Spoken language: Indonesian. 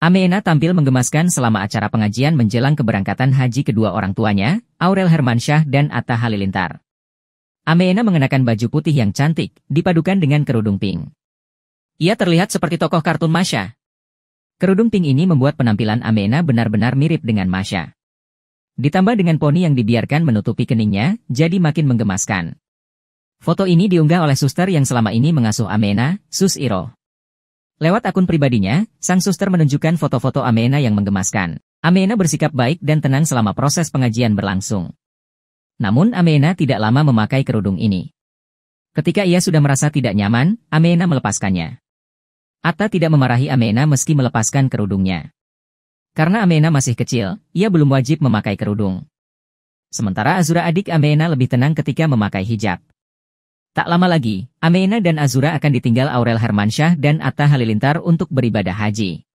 Ameena tampil menggemaskan selama acara pengajian menjelang keberangkatan haji kedua orang tuanya, Aurel Hermansyah dan Atta Halilintar. Ameena mengenakan baju putih yang cantik, dipadukan dengan kerudung pink. Ia terlihat seperti tokoh kartun Masha. Kerudung pink ini membuat penampilan Ameena benar-benar mirip dengan Masha. Ditambah dengan poni yang dibiarkan menutupi keningnya, jadi makin menggemaskan. Foto ini diunggah oleh suster yang selama ini mengasuh Ameena, Sus Iroh. Lewat akun pribadinya, sang suster menunjukkan foto-foto Amena yang menggemaskan. Amena bersikap baik dan tenang selama proses pengajian berlangsung. Namun Amena tidak lama memakai kerudung ini. Ketika ia sudah merasa tidak nyaman, Amena melepaskannya. Atta tidak memarahi Amena meski melepaskan kerudungnya. Karena Amena masih kecil, ia belum wajib memakai kerudung. Sementara Azura adik Amena lebih tenang ketika memakai hijab. Tak lama lagi, Amena dan Azura akan ditinggal Aurel Hermansyah dan Atta Halilintar untuk beribadah haji.